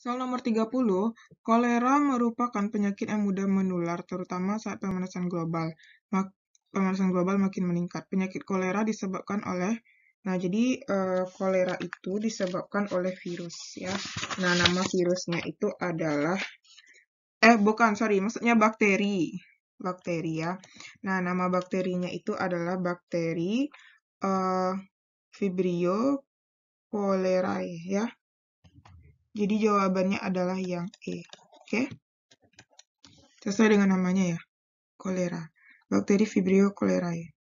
Soal nomor 30, kolera merupakan penyakit yang mudah menular, terutama saat pemanasan global. Mak pemanasan global makin meningkat. Penyakit kolera disebabkan oleh, nah jadi e, kolera itu disebabkan oleh virus ya. Nah nama virusnya itu adalah, eh bukan sorry, maksudnya bakteri, bakteri ya. Nah nama bakterinya itu adalah bakteri e, eh, Vibrio cholerae ya. Jadi jawabannya adalah yang E. Oke? Okay? Sesuai dengan namanya ya. Kolera. Bakteri Vibrio cholerae. Ya.